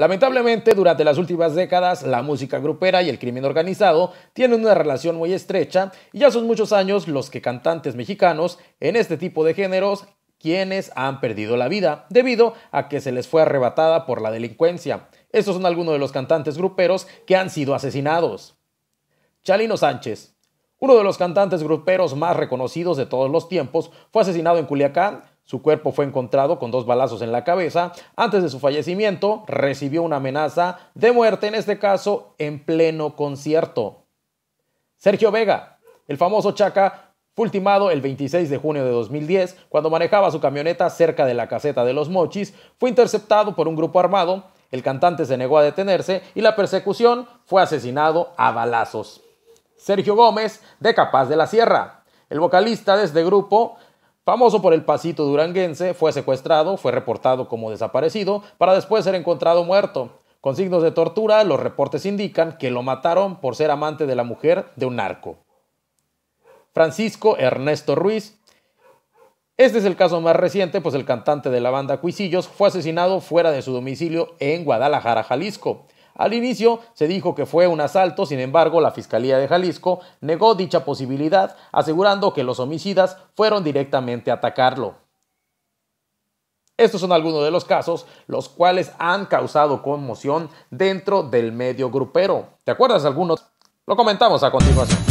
Lamentablemente, durante las últimas décadas, la música grupera y el crimen organizado tienen una relación muy estrecha y ya son muchos años los que cantantes mexicanos en este tipo de géneros quienes han perdido la vida debido a que se les fue arrebatada por la delincuencia. Estos son algunos de los cantantes gruperos que han sido asesinados. Chalino Sánchez, uno de los cantantes gruperos más reconocidos de todos los tiempos, fue asesinado en Culiacán su cuerpo fue encontrado con dos balazos en la cabeza. Antes de su fallecimiento, recibió una amenaza de muerte, en este caso en pleno concierto. Sergio Vega, el famoso Chaca, fue ultimado el 26 de junio de 2010 cuando manejaba su camioneta cerca de la caseta de los Mochis. Fue interceptado por un grupo armado. El cantante se negó a detenerse y la persecución fue asesinado a balazos. Sergio Gómez, de Capaz de la Sierra. El vocalista de este grupo Famoso por el pasito duranguense, fue secuestrado, fue reportado como desaparecido, para después ser encontrado muerto. Con signos de tortura, los reportes indican que lo mataron por ser amante de la mujer de un narco. Francisco Ernesto Ruiz. Este es el caso más reciente, pues el cantante de la banda Cuisillos fue asesinado fuera de su domicilio en Guadalajara, Jalisco. Al inicio se dijo que fue un asalto, sin embargo la Fiscalía de Jalisco negó dicha posibilidad, asegurando que los homicidas fueron directamente a atacarlo. Estos son algunos de los casos los cuales han causado conmoción dentro del medio grupero. ¿Te acuerdas de algunos? Lo comentamos a continuación.